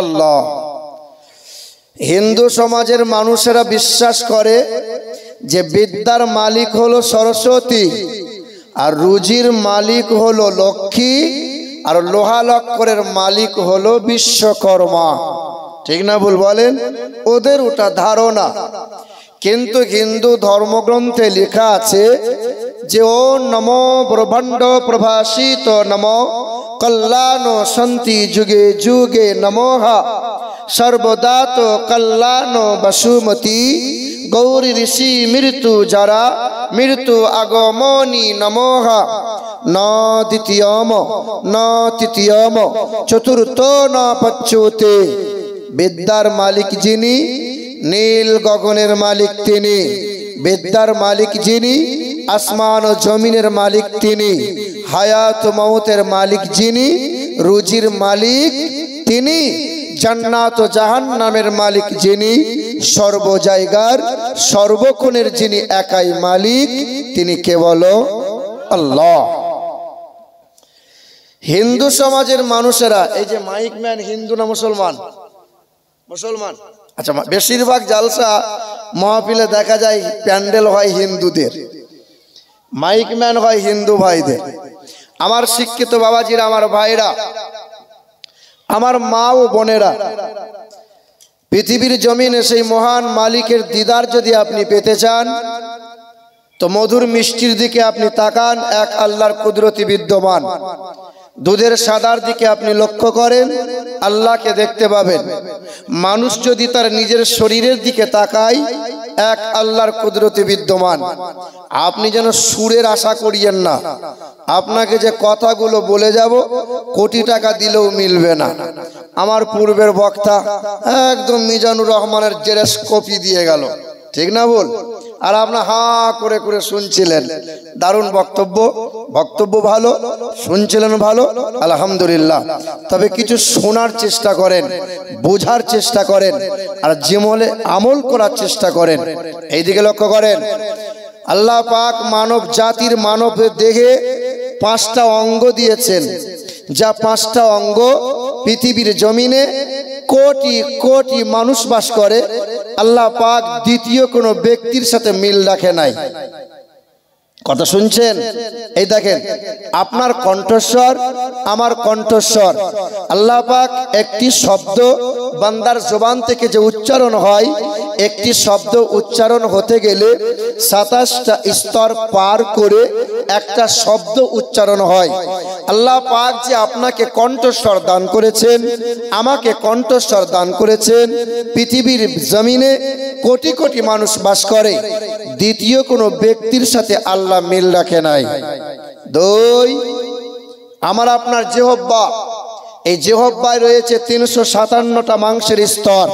আল্লাহ হিন্দু সমাজের মানুষেরা বিশ্বাস করে যে বিদ্যার মালিক হলো সরস্বতী আর রুজির মালিক হলো লক্ষ্মী আর লোহালক্ষরের মালিক হলো বিশ্বকর্মা ঠিক না ভুল বলেন ওদের ওটা ধারণা কিন্তু হিন্দু ধর্মগ্রন্থে লেখা আছে যে ও নম ব্রহ্মাণ্ড প্রভাসিত নম কল্যাণ সন্তি যুগে যুগে নমোহা সর্বদা তো কল্যাণ বসুমতি গৌরী ঋষি মৃত্যু যারা মৃত্যু আগমনি নমোহা ন দ্বিতীয়ম ন তৃতীয়ম চতুর্থ ন পচ্চুতে বিদ্যার মালিক যিনি নীল গগনের মালিক তিনি বিদ্যার মালিক যিনি আসমান ও জমিনের মালিক তিনি হায়াত মমতের মালিক যিনি রুজির মালিক তিনি জান্নাত ও জাহান নামের মালিক যিনি সর্ব জায়গার সর্বক্ষণের যিনি একাই মালিক তিনি কেবল আল্লাহ হিন্দু সমাজের মানুষেরা এই যে মাইক ম্যান হিন্দু না মুসলমান মুসলমান আচ্ছা বেশিরভাগ জালসা মহাপিলে দেখা যায় প্যান্ডেল হয় হিন্দুদের মাইক ম্যান হয় হিন্দু ভাইদের আমার শিক্ষিত বাবাজিরা আমার ভাইরা আমার মা ও বোনেরা পৃথিবীর জমিনে সেই মহান মালিকের দিদার যদি আপনি পেতে চান তো মধুর মিষ্টির দিকে আপনি তাকান এক আল্লাহর কুদরতি বিদ্যমান দুধের সাদার দিকে আপনি লক্ষ্য করেন আল্লাহকে দেখতে পাবেন মানুষ যদি তার নিজের শরীরের দিকে তাকায় এক আল্লাহর কুদরতে বিদ্যমান আপনি যেন সুরের আশা করিয়েন না আপনাকে যে কথাগুলো বলে যাব কোটি টাকা দিলেও মিলবে না আমার পূর্বের বক্তা একদম মিজানুর রহমানের জেরেস কপি দিয়ে গেল ঠিক না বল আর আপনার হা করে করে শুনছিলেন দারুণ বক্তব্য বক্তব্য ভালো শুনছিলেন ভালো আলহামদুলিল্লাহ তবে কিছু শোনার চেষ্টা করেন বোঝার চেষ্টা করেন আর জিমলে আমল করার চেষ্টা করেন এইদিকে লক্ষ্য করেন আল্লাহ পাক মানব জাতির মানব দেহে পাঁচটা অঙ্গ দিয়েছেন যা পাঁচটা অঙ্গ পৃথিবীর জমিনে কোটি কোটি মানুষ বাস করে আল্লাহ পাক দ্বিতীয় কোনো ব্যক্তির সাথে মিল রাখে নাই কথা শুনছেন এই দেখেন আপনার কণ্ঠস্বর আমার কণ্ঠস্বর আল্লাহ পাক একটি শব্দ বান্দার জোবান থেকে যে উচ্চারণ হয় একটি শব্দ উচ্চারণ হতে গেলে সাতাশটা স্তর পার করে একটা শব্দ উচ্চারণ হয় আল্লাহ পাক যে আপনাকে কণ্ঠস্বর দান করেছেন আমাকে কণ্ঠস্বর দান করেছেন পৃথিবীর জমিনে কোটি কোটি মানুষ বাস করে দ্বিতীয় কোনো ব্যক্তির সাথে আল্লাহ তারা মিল রাখে নাই দুই আমার আপনার জেহব্বা এই জেহব্বায় রয়েছে তিনশো সাতান্নটা মাংসের স্তর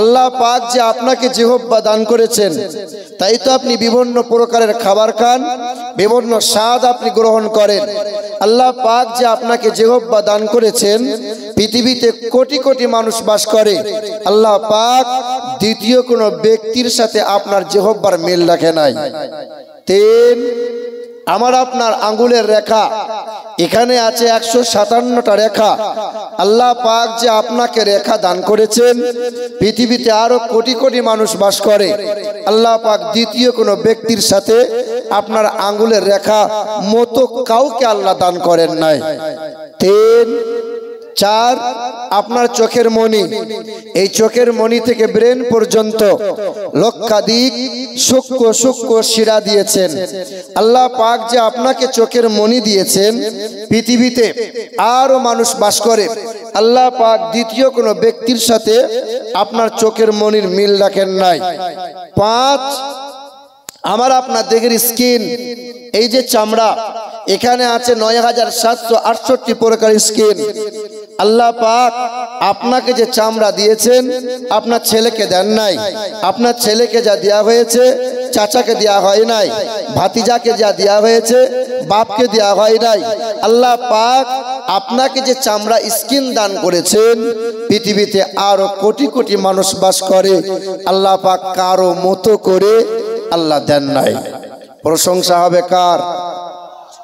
আল্লাহ পাক যে আপনাকে জেহব্বা দান করেছেন তাই তো আপনি বিভিন্ন প্রকারের খাবার খান বিভিন্ন স্বাদ আপনি গ্রহণ করেন আল্লাহ পাক যে আপনাকে জেহব্বা দান করেছেন পৃথিবীতে কোটি কোটি মানুষ বাস করে আল্লাহ পাক দ্বিতীয় কোনো ব্যক্তির সাথে আপনার জেহব্বার মিল রাখে নাই তিন আমার আপনার আঙ্গুলের রেখা এখানে আছে একশো সাতান্নটা রেখা আল্লাহ পাক যে আপনাকে রেখা দান করেছেন পৃথিবীতে আরও কোটি কোটি মানুষ বাস করে আল্লাহ পাক দ্বিতীয় কোনো ব্যক্তির সাথে আপনার আঙ্গুলের রেখা মতো কাউকে আল্লাহ দান করেন নাই তিন চার আপনার চোখের মণি এই চোখের মণি থেকে ব্রেন পর্যন্ত লক্ষাধিক সূক্ষ্ম সূক্ষ্ম শিরা দিয়েছেন আল্লাহ পাক যে আপনাকে চোখের মণি দিয়েছেন পৃথিবীতে আরও মানুষ বাস করে আল্লাহ পাক দ্বিতীয় কোনো ব্যক্তির সাথে আপনার চোখের মনির মিল রাখেন নাই পাঁচ আমার আপনার দেহের স্কিন এই যে চামড়া এখানে আছে নয় হাজার সাতশো আটষট্টি প্রকার স্কিন আল্লাহ পাক আপনাকে যে চামড়া দিয়েছেন আপনার ছেলেকে দেন নাই আপনার ছেলেকে যা দেওয়া হয়েছে চাচাকে দেওয়া হয় নাই ভাতিজাকে যা দেওয়া হয়েছে বাপকে দেওয়া হয় নাই আল্লাহ পাক আপনাকে যে চামড়া স্কিন দান করেছেন পৃথিবীতে আরো কোটি কোটি মানুষ বাস করে আল্লাহ পাক কারো মতো করে আল্লাহ দেন নাই প্রশংসা হবে কার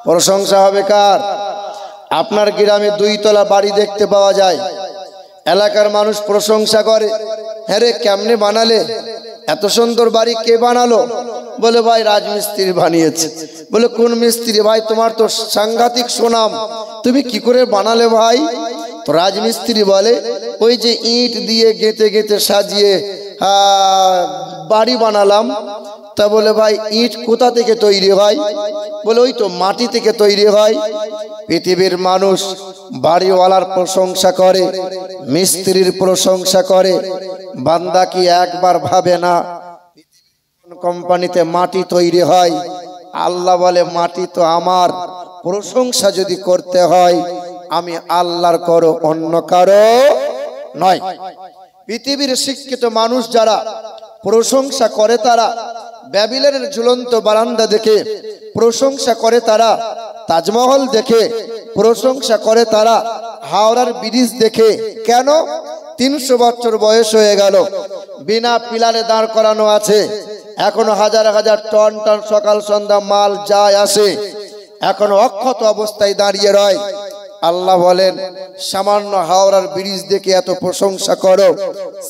প্রশংসা হবে কার আপনার গ্রামে দুই তলা বাড়ি দেখতে পাওয়া যায় এলাকার মানুষ প্রশংসা করে হ্যাঁ রে কেমনে বানালে এত সুন্দর বাড়ি কে বানালো বলে ভাই রাজমিস্ত্রি বানিয়েছে বলে কোন মিস্ত্রি ভাই তোমার তো সাংঘাতিক সুনাম তুমি কি করে বানালে ভাই তো রাজমিস্ত্রি বলে ওই যে ইট দিয়ে গেঁথে গেঁথে সাজিয়ে বাড়ি বানালাম তা বলে ভাই ইট কোথা থেকে তৈরি হয় বলে ওই তো মাটি থেকে তৈরি হয় পৃথিবীর মানুষ বাড়িওয়ালার প্রশংসা করে মিস্ত্রির প্রশংসা করে বান্দা কি একবার ভাবে না কোম্পানিতে মাটি তৈরি হয় আল্লাহ বলে মাটি তো আমার প্রশংসা যদি করতে হয় আমি আল্লাহর করো অন্য কারো নয় পৃথিবীর শিক্ষিত মানুষ যারা প্রশংসা করে তারা ব্যাবিলনের ঝুলন্ত বারান্দা দেখে প্রশংসা করে তারা তাজমহল দেখে প্রশংসা করে তারা হাওড়ার ব্রিজ দেখে কেন তিনশো বছর বয়স হয়ে গেল বিনা পিলারে দাঁড় করানো আছে এখনো হাজার হাজার টন টন সকাল সন্ধ্যা মাল যায় আসে এখন অক্ষত অবস্থায় দাঁড়িয়ে রয় আল্লাহ বলেন সামান্য হাওড়ার ব্রিজ দেখে এত প্রশংসা করো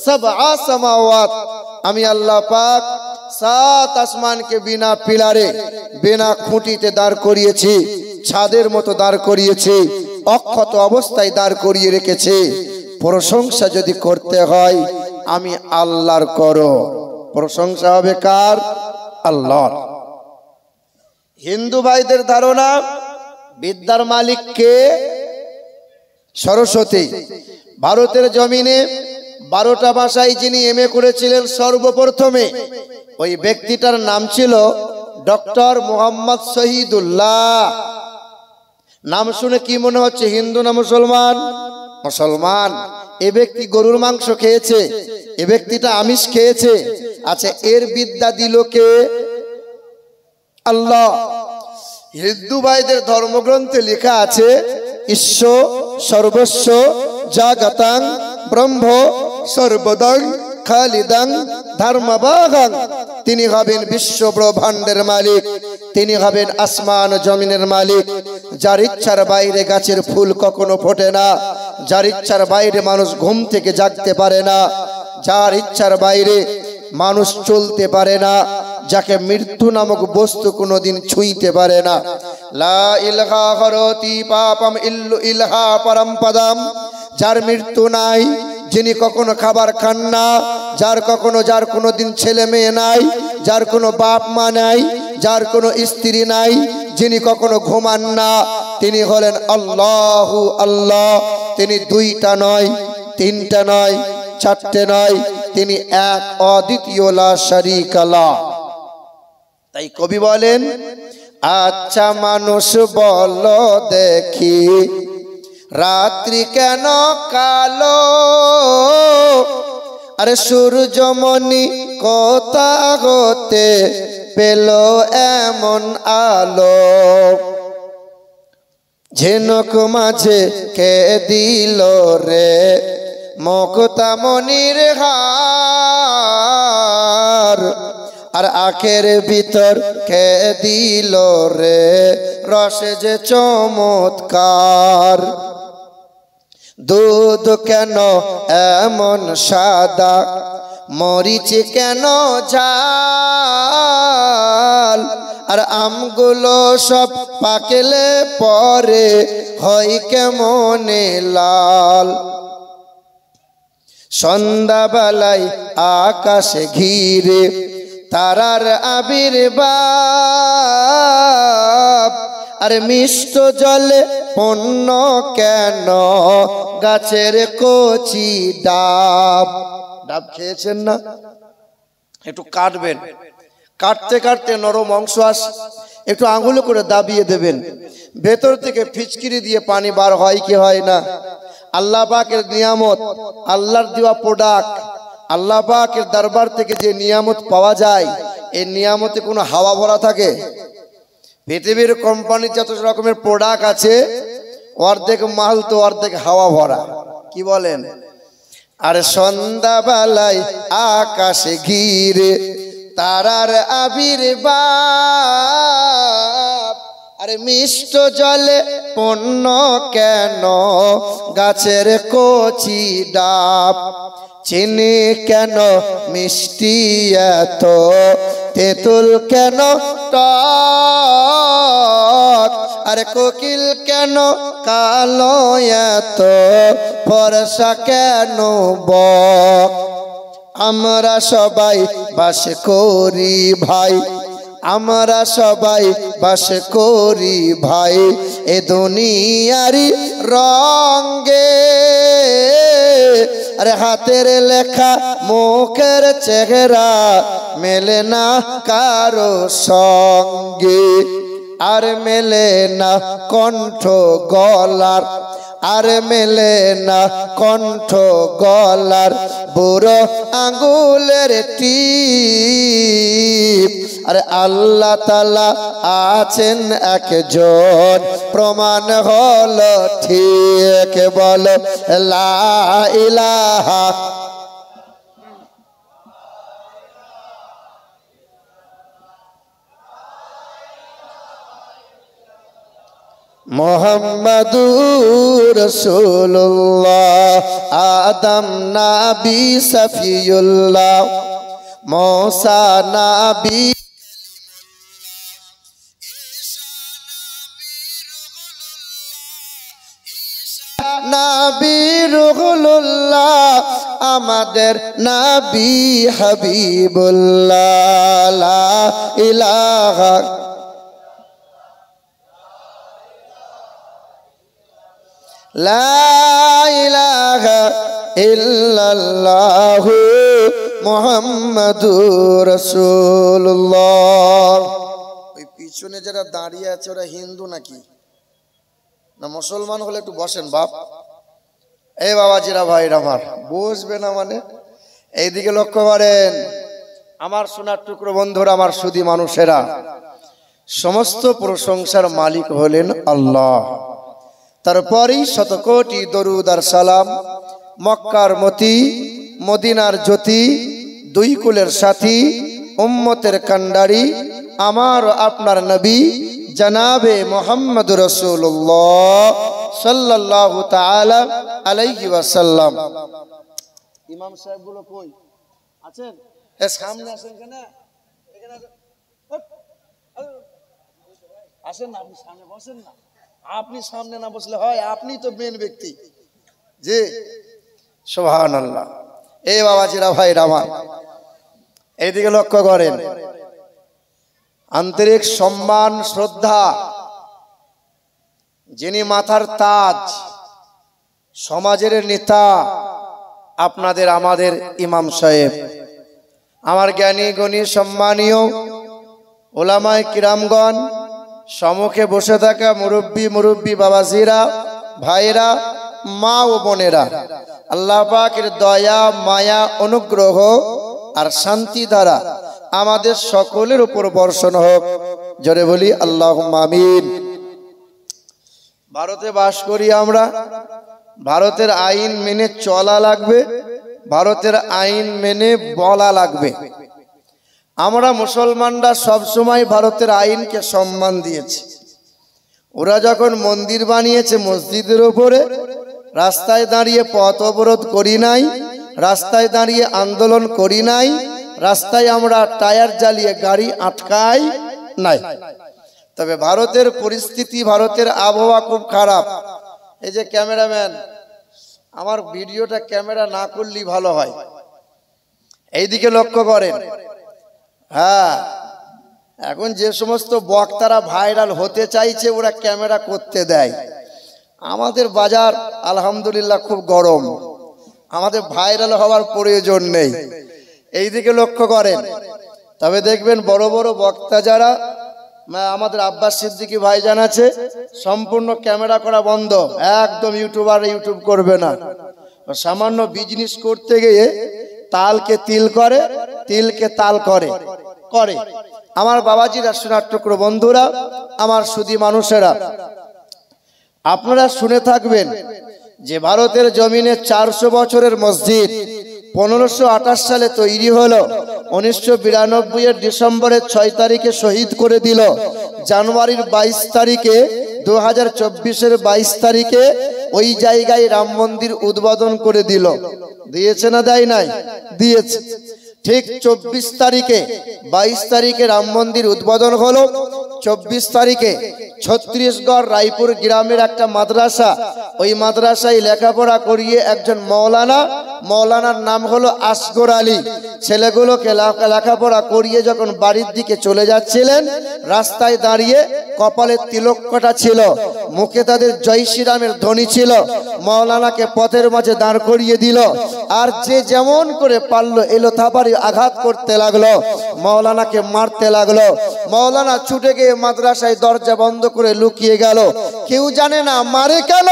সব আসামাওয়াত আমি আল্লাহ পাক সাত আসমানকে বিনা পিলারে বিনা খুঁটিতে দাঁড় করিয়েছি ছাদের মতো দাঁড় করিয়েছি অক্ষত অবস্থায় দাঁড় করিয়ে রেখেছি প্রশংসা যদি করতে হয় আমি আল্লাহর করো প্রশংসা হবে কার আল্লাহর হিন্দু ভাইদের ধারণা বিদ্যার মালিককে সরস্বতী ভারতের জমিনে বারোটা ভাষায় যিনি এম করেছিলেন সর্বপ্রথমে ওই ব্যক্তিটার নাম ছিল ডক্টর মোহাম্মদ শহীদুল্লাহ নাম শুনে কি মনে হচ্ছে হিন্দু না মুসলমান মুসলমান এ ব্যক্তি গরুর মাংস খেয়েছে এ ব্যক্তিটা আমিষ খেয়েছে আচ্ছা এর বিদ্যা দিল কে আল্লাহ হিন্দু ভাইদের ধর্মগ্রন্থে লেখা আছে ঈশ্বর সর্বস্ব জাগাতাং ব্রহ্ম সর্বদং খালিদং ধর্মবাগাং তিনি হবেন বিশ্ব ব্রহ্মাণ্ডের মালিক তিনি হবেন আসমান জমিনের মালিক যার ইচ্ছার বাইরে গাছের ফুল কখনো ফোটে না যার ইচ্ছার বাইরে মানুষ ঘুম থেকে জাগতে পারে না যার ইচ্ছার বাইরে মানুষ চলতে পারে না যাকে মৃত্যু নামক বস্তু কোনোদিন ছুঁইতে পারে না লা ইলহা হরতি পাপম ইল্লু ইলহা পরম পদম যার মৃত্যু নাই যিনি কখনো খাবার খান না যার কখনো যার কোনো দিন ছেলে মেয়ে নাই যার কোনো বাপ মা নাই যার কোনো স্ত্রী নাই যিনি কখনো ঘুমান না তিনি হলেন আল্লাহু আল্লাহ তিনি দুইটা নয় তিনটা নয় চারটে নয় তিনি এক অদ্বিতীয় লা শরিকালা তাই কবি বলেন আচ্ছা মানুষ বল দেখি রাত্রি কেন কালো আরে সূর্যমণি কথা হতে পেল এমন আলো ঝেনক মাঝে কে দিল রে মনির হার আর আখের ভিতর কে দিল রে রসে যে চমৎকার দুধ কেন এমন সাদা মরিচ কেন ঝাল আর আমগুলো সব পাকেলে পরে হয় কেমন লাল সন্ধ্যাবেলায় আকাশে ঘিরে তারার বা আর মিষ্ট জলে পণ্য কেন গাছের কচি ডাব ডাব খেয়েছেন না একটু কাটবেন কাটতে কাটতে নরম অংশ আস একটু আঙুল করে দাবিয়ে দেবেন ভেতর থেকে ফিচকিরি দিয়ে পানি বার হয় কি হয় না আল্লাহ পাকের নিয়ামত আল্লাহর দেওয়া প্রোডাক্ট আল্লাহ পাকের দরবার থেকে যে নিয়ামত পাওয়া যায় এই নিয়ামতে কোনো হাওয়া ভরা থাকে পৃথিবীর কোম্পানি যত রকমের প্রোডাক্ট আছে অর্ধেক মাল তো অর্ধেক হাওয়া ভরা কি বলেন আর সন্ধ্যাবেলায় আকাশে ঘিরে তারার আবির আরে মিষ্ট জলে পণ্য কেন গাছের কচি ডাব চিনি কেন মিষ্টি এত তেঁতুল কেন আরে কোকিল কেন কালো এত পরশা কেন বক আমরা সবাই বাস করি ভাই আমরা সবাই বাস করি ভাই এ দুনিয়ারি রঙ্গে আরে হাতের লেখা মুখের চেহারা মেলে না কারো সঙ্গে আর মেলে না কণ্ঠ গলার আর মেলে না কণ্ঠ গলার বুড়ো আঙ্গুলের টিপ আর আল্লাহ তালা আছেন একজন প্রমাণ হল ঠিক বল লা ইলাহা মোহাম্মদ রসুল্লাহ আদম নাবি সফিউল্লাহ মৌসা নাবি নাবি রুহুল্লাহ আমাদের নাবি হাবিবুল্লাহ ইলাহা ইহ মোহাম্মদুর রসুল্লাহ ওই পিছনে যারা দাঁড়িয়ে আছে ওরা হিন্দু নাকি না মুসলমান হলে একটু বসেন বাপ এ জিরা ভাই আমার বসবে না মানে এইদিকে লক্ষ্য করেন আমার সোনার টুকরো বন্ধুর আমার সুদী মানুষেরা সমস্ত প্রশংসার মালিক হলেন আল্লাহ তারপরই শতকোটি দরুদ আর সালাম মক্কার মতি মদিনার জ্যোতি দুই কুলের সাথী উম্মতের কান্ডারি আমার আপনার নবী জানাবে মোহাম্মদ রসুল্লাহ সাল্লাহ আলাইহি ওয়াসাল্লাম ইমাম সাহেবগুলো কই আছেন সামনে কেন হ্যাঁ। আসেন না আপনি সামনে বসেন না আপনি সামনে না বসলে হয় আপনি তো মেন ব্যক্তি যে সোহান আল্লাহ এই চিরা ভাই রামা এইদিকে লক্ষ্য করেন আন্তরিক সম্মান শ্রদ্ধা যিনি মাথার তাজ সমাজের নেতা আপনাদের আমাদের ইমাম সাহেব আমার জ্ঞানী গণী সম্মানীয় ওলামায় কিরামগণ সমুখে বসে থাকা মুরব্বী মুরব্বী বাবাজিরা ভাইরা মা ও বোনেরা আল্লাহ পাকের দয়া মায়া অনুগ্রহ আর শান্তি দ্বারা আমাদের সকলের উপর বর্ষণ হোক জোরে বলি আল্লাহ মামিন ভারতে বাস করি আমরা ভারতের আইন মেনে চলা লাগবে ভারতের আইন মেনে বলা লাগবে আমরা মুসলমানরা সবসময় ভারতের আইনকে সম্মান দিয়েছি ওরা যখন মন্দির বানিয়েছে মসজিদের ওপরে রাস্তায় দাঁড়িয়ে পথ অবরোধ করি নাই রাস্তায় দাঁড়িয়ে আন্দোলন করি নাই রাস্তায় আমরা টায়ার জ্বালিয়ে গাড়ি আটকাই নাই তবে ভারতের পরিস্থিতি ভারতের আবহাওয়া খুব খারাপ এই যে ক্যামেরাম্যান আমার ভিডিওটা ক্যামেরা না করলেই ভালো হয় এইদিকে লক্ষ্য করেন হ্যাঁ এখন যে সমস্ত বক্তারা ভাইরাল হতে চাইছে ওরা ক্যামেরা করতে দেয় আমাদের বাজার আলহামদুলিল্লাহ খুব গরম আমাদের ভাইরাল হওয়ার প্রয়োজন নেই এই দিকে লক্ষ্য করেন তবে দেখবেন বড় বড় বক্তা যারা আমাদের আব্বাস সিদ্দিকি ভাইজান আছে সম্পূর্ণ ক্যামেরা করা বন্ধ একদম ইউটিউবার ইউটিউব করবে না সামান্য বিজনেস করতে গিয়ে তালকে তিল করে তিলকে তাল করে করে আমার বাবাজি রাষ্ট্রনাট টুকরো বন্ধুরা আমার সুদী মানুষেরা আপনারা শুনে থাকবেন যে ভারতের জমিনে চারশো বছরের মসজিদ পনেরোশো আঠাশ সালে তৈরি হলো উনিশশো বিরানব্বই ডিসেম্বরের ছয় তারিখে শহীদ করে দিল জানুয়ারির বাইশ তারিখে দু হাজার চব্বিশের বাইশ তারিখে ওই জায়গায় রাম মন্দির উদ্বোধন করে দিল দিয়েছে না দেয় নাই দিয়েছে ঠিক চব্বিশ তারিখে বাইশ তারিখে রাম মন্দির উদ্বোধন হলো চব্বিশ তারিখে ছত্রিশগড় রায়পুর গ্রামের একটা মাদ্রাসা ওই মাদ্রাসায় লেখাপড়া করিয়ে একজন মৌলানা মৌলানার নাম হলো আসগর আলী ছেলেগুলোকে লেখাপড়া করিয়ে যখন বাড়ির দিকে চলে যাচ্ছিলেন রাস্তায় দাঁড়িয়ে কপালে কটা ছিল মুখে তাদের জয় শ্রীরামের ধ্বনি ছিল মৌলানাকে পথের মাঝে দাঁড় করিয়ে দিল আর যে যেমন করে পারল এলো থাপারি আঘাত করতে লাগলো মৌলানাকে মারতে লাগলো মৌলানা ছুটে গিয়ে মাদ্রাসায় দরজা বন্ধ করে লুকিয়ে গেল কেউ জানে না মারে কেন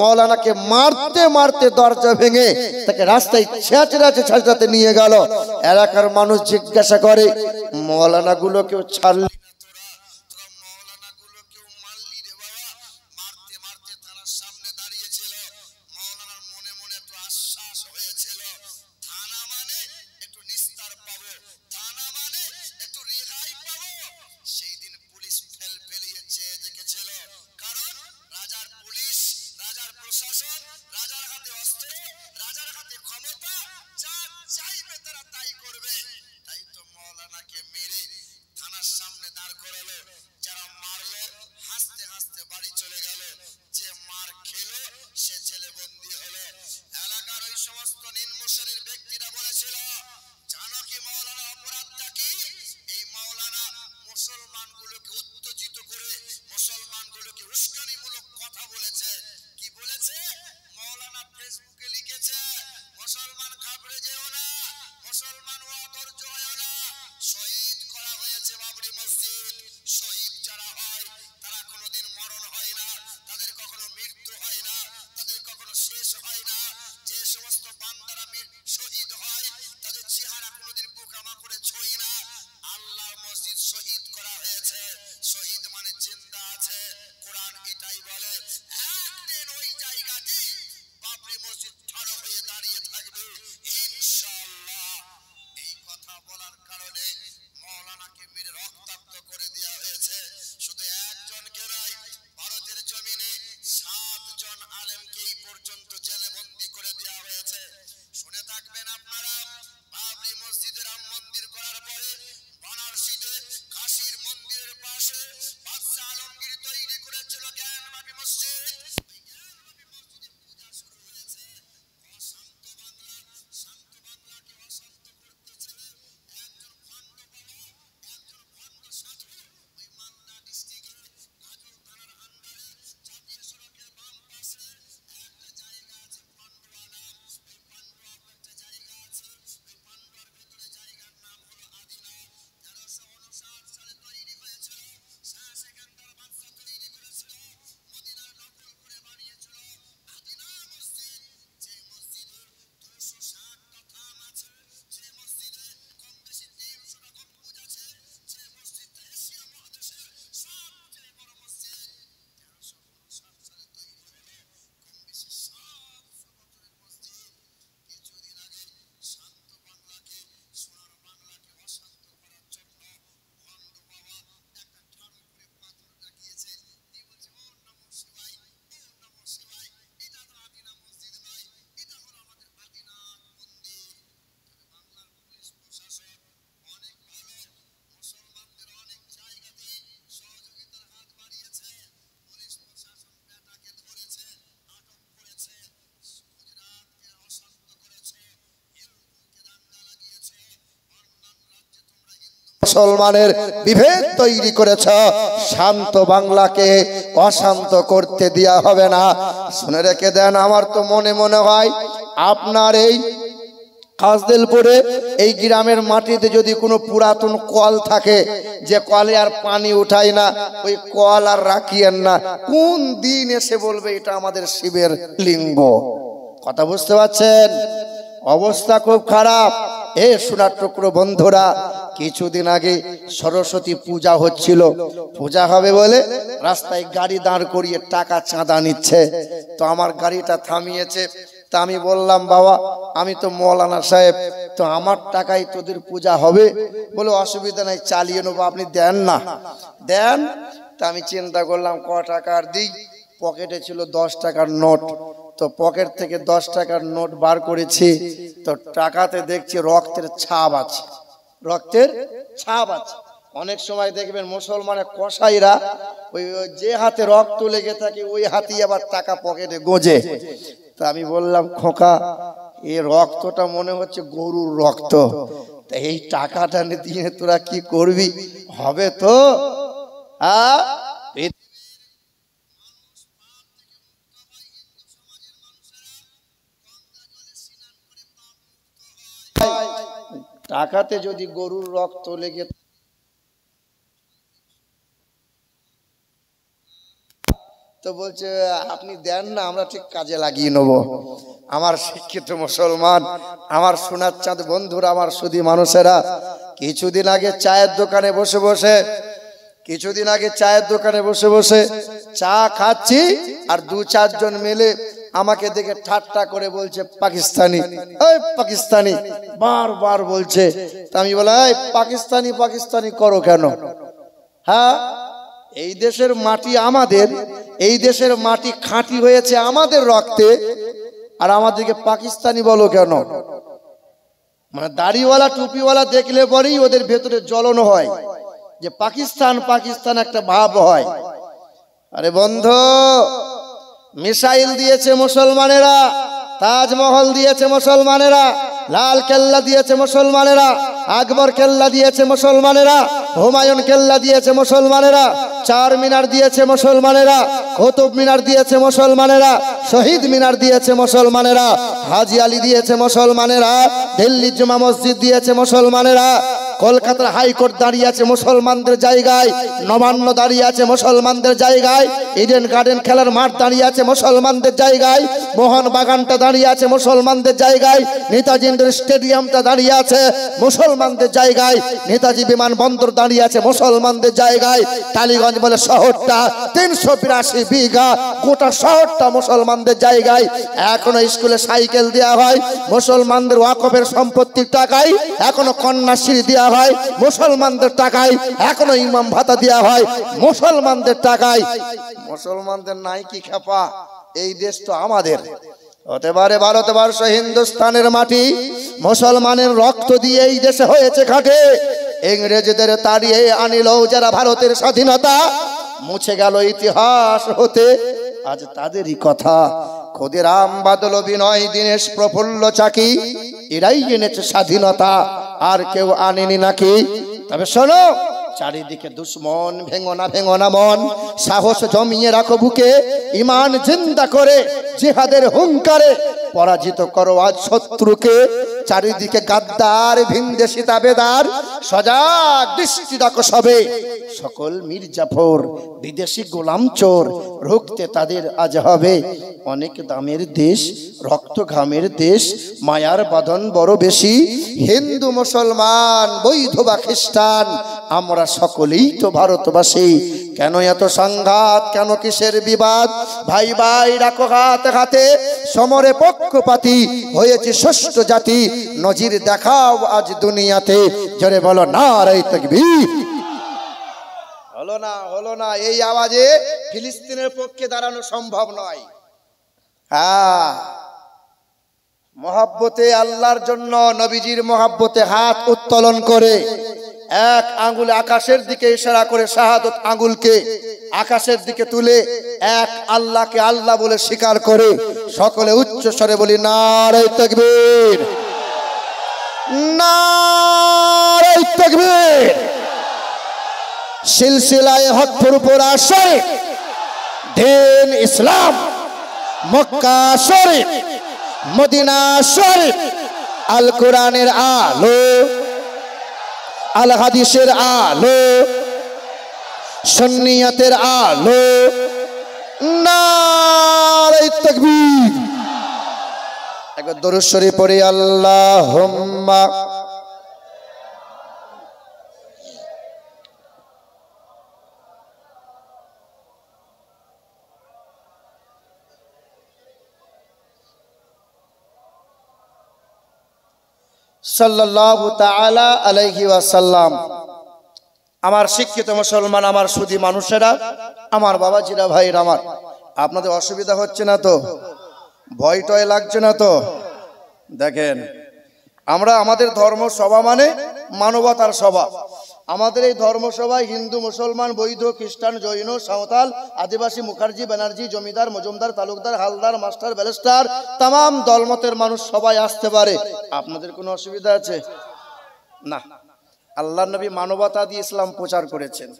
মৌলানাকে মারতে মারতে দরজা ভেঙে তাকে রাস্তায় ছেঁচড়াচে ছেঁচড়াতে নিয়ে গেল এলাকার মানুষ জিজ্ঞাসা করে কেউ ছাড়লে মুসলমানের বিভেদ তৈরি করেছ শান্ত বাংলাকে অশান্ত করতে দেওয়া হবে না শুনে রেখে দেন আমার তো মনে মনে হয় আপনার এই কাজদেলপুরে এই গ্রামের মাটিতে যদি কোনো পুরাতন কল থাকে যে কলে আর পানি উঠায় না ওই কল আর রাখিয়েন না কোন দিন এসে বলবে এটা আমাদের শিবের লিঙ্গ কথা বুঝতে পারছেন অবস্থা খুব খারাপ এ সোনার টুকরো বন্ধুরা কিছুদিন আগে সরস্বতী পূজা হচ্ছিল পূজা হবে বলে রাস্তায় গাড়ি দাঁড় করিয়ে টাকা চাঁদা নিচ্ছে তো আমার গাড়িটা থামিয়েছে তা আমি বললাম বাবা আমি তো মৌলানা সাহেব তো আমার টাকায় তোদের পূজা হবে বলে অসুবিধা নাই চালিয়ে নেবো আপনি দেন না দেন তা আমি চিন্তা করলাম ক টাকার দিই পকেটে ছিল দশ টাকার নোট তো পকেট থেকে দশ টাকার নোট বার করেছি তো টাকাতে দেখছি রক্তের ছাপ আছে রক্তের ছাপ আছে অনেক সময় দেখবেন মুসলমানের কসাইরা ওই যে হাতে রক্ত লেগে থাকে ওই হাতেই আবার টাকা পকেটে গোজে তা আমি বললাম খোকা এ রক্তটা মনে হচ্ছে গরুর রক্ত তা এই টাকাটা নিয়ে তোরা কি করবি হবে তো হ্যাঁ টাকাতে যদি গরুর রক্ত লেগে তো বলছে আপনি দেন না আমরা ঠিক কাজে লাগিয়ে নেব আমার শিক্ষিত মুসলমান আমার সোনার চাঁদ বন্ধুরা আমার সুদী মানুষেরা কিছুদিন আগে চায়ের দোকানে বসে বসে কিছুদিন আগে চায়ের দোকানে বসে বসে চা খাচ্ছি আর দু চারজন মিলে আমাকে দেখে ঠাট্টা করে বলছে পাকিস্তানি ওই পাকিস্তানি বারবার বলছে তা আমি বলে এই পাকিস্তানি পাকিস্তানি করো কেন হ্যাঁ এই দেশের মাটি আমাদের এই দেশের মাটি খাঁটি হয়েছে আমাদের রক্তে আর আমাদেরকে পাকিস্তানি বলো কেন মানে দাড়িওয়ালা টুপিওয়ালা দেখলে পরেই ওদের ভেতরে জ্বলন হয় যে পাকিস্তান পাকিস্তান একটা ভাব হয় আরে বন্ধ মিসাইল দিয়েছে মুসলমানেরা তাজমহল দিয়েছে মুসলমানেরা লাল কেল্লা দিয়েছে মুসলমানেরা আকবর কেল্লা দিয়েছে মুসলমানেরা হুমায়ুন কেল্লা দিয়েছে মুসলমানেরা চার মিনার দিয়েছে মুসলমানেরা কুতুব মিনার দিয়েছে মুসলমানেরা শহীদ মিনার দিয়েছে মুসলমানেরা হাজি আলী দিয়েছে মুসলমানেরা দিল্লি জুমা মসজিদ দিয়েছে মুসলমানেরা কলকাতার হাইকোর্ট দাঁড়িয়ে আছে মুসলমানদের জায়গায় নবান্ন দাঁড়িয়ে আছে মুসলমানদের জায়গায় ইডেন গার্ডেন খেলার মাঠ দাঁড়িয়ে আছে মুসলমানদের জায়গায় মোহন বাগানটা দাঁড়িয়ে আছে মুসলমানদের জায়গায় নেতাজিন্দ্র স্টেডিয়ামটা দাঁড়িয়ে আছে মুসলমানদের জায়গায় নেতাজি বিমানবন্দর দাঁড়িয়ে আছে মুসলমানদের জায়গায় টালিগঞ্জ বলে শহরটা তিনশো বিরাশি বিঘা গোটা শহরটা মুসলমানদের জায়গায় এখনো স্কুলে সাইকেল দেওয়া হয় মুসলমানদের ওয়াকফের সম্পত্তির টাকায় এখনো কন্যাশ্রী দেওয়া দেওয়া হয় মুসলমানদের টাকায় এখনো ইমাম ভাতা দেওয়া হয় মুসলমানদের টাকায় মুসলমানদের নাই কি খেপা এই দেশ তো আমাদের হতে পারে ভারতবর্ষ হিন্দুস্তানের মাটি মুসলমানের রক্ত দিয়ে এই দেশে হয়েছে খাটে ইংরেজদের তাড়িয়ে আনিল যারা ভারতের স্বাধীনতা মুছে গেল ইতিহাস হতে আজ তাদেরই কথা ক্ষুদিরাম বাদল বিনয় দীনেশ প্রফুল্ল চাকি এরাই এনেছে স্বাধীনতা আর কেউ আনেনি নাকি তবে শোনো চারিদিকে দুশ্মন ভেঙনা ভেঙনা মন সাহস জমিয়ে রাখো বুকে ইমান জিন্দা করে জিহাদের হুঙ্কারে পরাজিত করো আজ শত্রুকে চারিদিকে গাদ্দার ভিনদেশি দাবেদার সজাগ দৃষ্টি রাখো সবে সকল মির্জাফর বিদেশি গোলাম চোর রুখতে তাদের আজ হবে অনেক দামের দেশ রক্ত ঘামের দেশ মায়ার বাঁধন বড় বেশি হিন্দু মুসলমান বৈধ বা খ্রিস্টান আমরা সকলেই তো ভারতবাসী কেন এত সংঘাত কেন কিসের বিবাদ ভাই ভাই রাখো হাত হাতে সমরে পক্ষপাতি হয়েছে ষষ্ঠ জাতি নজির দেখাও আজ দুনিয়াতে জোরে বলো না রে তকবি হলো না হলো না এই আওয়াজে ফিলিস্তিনের পক্ষে দাঁড়ানো সম্ভব নয় হ্যাঁ মহাব্বতে আল্লাহর জন্য নবীজির মহাব্বতে হাত উত্তোলন করে এক আঙ্গুল আকাশের দিকে ইশারা করে শাহাদত আঙ্গুলকে আকাশের দিকে তুলে এক আল্লাহকে আল্লাহ বলে স্বীকার করে সকলে উচ্চ স্বরে বলি নারে তকবীর নারে তকবীর সিলসিলায় হকপুর উপর আসরে দেন ইসলাম মক্কা শরীফ মদিনা শরীফ আল কোরআনের আলো আল হাদিসের আলো সন্নিয়াতের আলো না একবার দরুদ শরীফ পড়ে আল্লাহ সাল্লাহ তালা আলাইহি আসাল্লাম আমার শিক্ষিত মুসলমান আমার সুদী মানুষেরা আমার বাবাজিরা ভাইয়ের আমার আপনাদের অসুবিধা হচ্ছে না তো ভয় টয় লাগছে না তো দেখেন আমরা আমাদের ধর্ম সভা মানে মানবতার সভা আমাদের এই ধর্মসভায় হিন্দু মুসলমান বৈধ খ্রিস্টান জৈন সাঁওতাল আদিবাসী মুখার্জি ব্যানার্জি জমিদার মজুমদার তালুকদার হালদার মাস্টার ব্যালেস্টার তাম দলমতের মানুষ সবাই আসতে পারে আপনাদের কোনো অসুবিধা আছে না আল্লাহ নবী মানবতা দিয়ে ইসলাম প্রচার করেছেন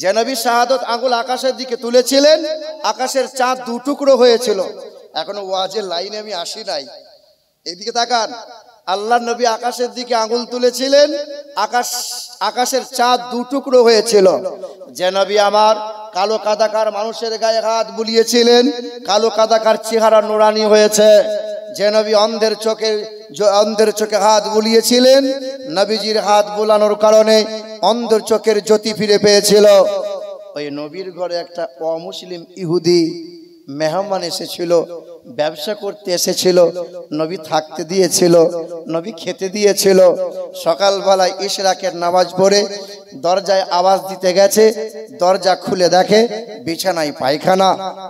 যে নবী শাহাদত আঙুল আকাশের দিকে তুলেছিলেন আকাশের চাঁদ দুটুকরো হয়েছিল এখন ওয়াজের লাইনে আমি আসি নাই এদিকে তাকান আল্লাহ নবী আকাশের দিকে আঙুল তুলেছিলেন আকাশ আকাশের চাঁদ দু টুকরো হয়েছিল যে নবী আমার কালো কাদাকার মানুষের গায়ে হাত বুলিয়েছিলেন কালো কাদাকার চেহারা নোরানি হয়েছে যে নবী অন্ধের চোখে অন্ধের চোখে হাত বুলিয়েছিলেন নবীজির হাত বুলানোর কারণে অন্ধের চোখের জ্যোতি ফিরে পেয়েছিল ওই নবীর ঘরে একটা অমুসলিম ইহুদি মেহমান এসেছিল ব্যবসা করতে এসেছিল নবী থাকতে দিয়েছিল নবী খেতে দিয়েছিল সকালবেলায় ইশরাকের নামাজ পড়ে দরজায় আওয়াজ দিতে গেছে দরজা খুলে দেখে বিছানায় পায়খানা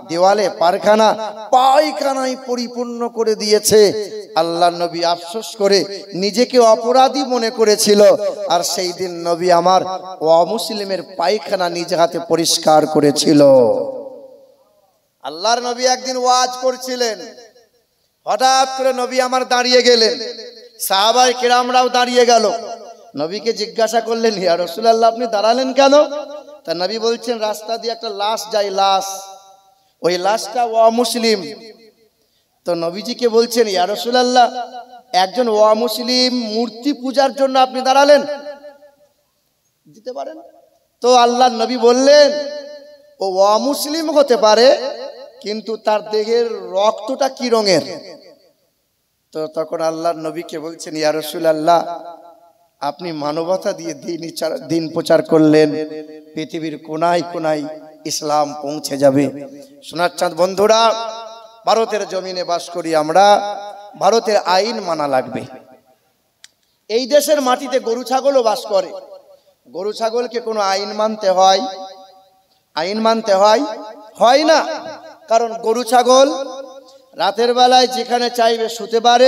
দেওয়ালে পারখানা পায়খানায় পরিপূর্ণ করে দিয়েছে আল্লাহ নবী আফসোস করে নিজেকে অপরাধী মনে করেছিল আর সেই দিন নবী আমার অমুসলিমের পায়খানা নিজ হাতে পরিষ্কার করেছিল আল্লাহর নবী একদিন ওয়াজ করছিলেন হঠাৎ করে নবী আমার দাঁড়িয়ে গেলেন সাহাবাই কেরামরাও দাঁড়িয়ে গেল নবীকে জিজ্ঞাসা করলেন ইয়া আল্লাহ আপনি দাঁড়ালেন কেন তা নবী বলছেন রাস্তা দিয়ে একটা লাশ যায় লাশ ওই লাশটা মুসলিম তো নবীজিকে বলছেন ইয়া আল্লাহ একজন মুসলিম মূর্তি পূজার জন্য আপনি দাঁড়ালেন দিতে পারেন তো আল্লাহ নবী বললেন ও মুসলিম হতে পারে কিন্তু তার দেহের রক্তটা কি রঙের তো তখন আল্লাহর নবীকে বলছেন ইয়ারসুল আল্লাহ আপনি মানবতা দিয়ে দিন দিন প্রচার করলেন পৃথিবীর কোনায় কোনায় ইসলাম পৌঁছে যাবে সোনার চাঁদ বন্ধুরা ভারতের জমিনে বাস করি আমরা ভারতের আইন মানা লাগবে এই দেশের মাটিতে গরু ছাগলও বাস করে গরু ছাগলকে কোনো আইন মানতে হয় আইন মানতে হয় হয় না কারণ গরু ছাগল রাতের বেলায় যেখানে চাইবে শুতে পারে